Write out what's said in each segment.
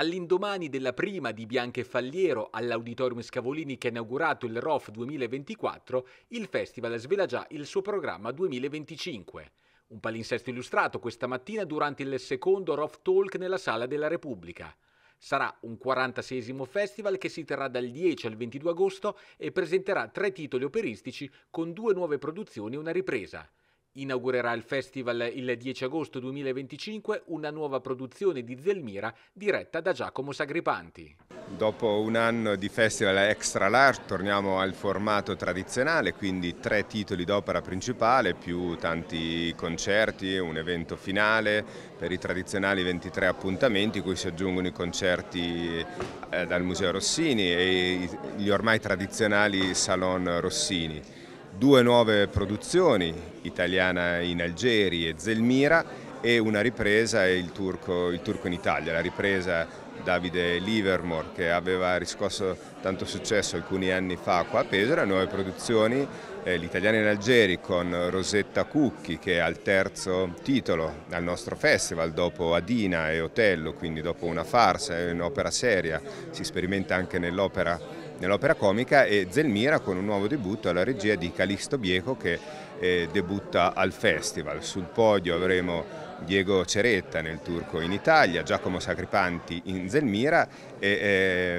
All'indomani della prima di Bianche Falliero all'Auditorium Scavolini che ha inaugurato il ROF 2024, il festival svela già il suo programma 2025. Un palinsesto illustrato questa mattina durante il secondo ROF Talk nella Sala della Repubblica. Sarà un 46 festival che si terrà dal 10 al 22 agosto e presenterà tre titoli operistici con due nuove produzioni e una ripresa. Inaugurerà il festival il 10 agosto 2025 una nuova produzione di Zelmira diretta da Giacomo Sagripanti. Dopo un anno di festival extra large torniamo al formato tradizionale, quindi tre titoli d'opera principale più tanti concerti, un evento finale per i tradizionali 23 appuntamenti cui si aggiungono i concerti eh, dal Museo Rossini e gli ormai tradizionali Salon Rossini due nuove produzioni, Italiana in Algeri e Zelmira e una ripresa il turco, il turco in Italia, la ripresa Davide Livermore che aveva riscosso tanto successo alcuni anni fa qua a Pesaro, nuove produzioni, eh, l'italiano in Algeri con Rosetta Cucchi che è al terzo titolo al nostro festival dopo Adina e Otello, quindi dopo una farsa un'opera seria, si sperimenta anche nell'opera nell'opera comica e Zelmira con un nuovo debutto alla regia di Calixto Bieco che eh, debutta al festival. Sul podio avremo Diego Ceretta nel Turco in Italia, Giacomo Sacripanti in Zelmira e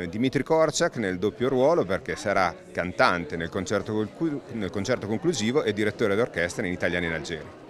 eh, Dimitri Korczak nel doppio ruolo perché sarà cantante nel concerto, nel concerto conclusivo e direttore d'orchestra in Italia e in Algeria.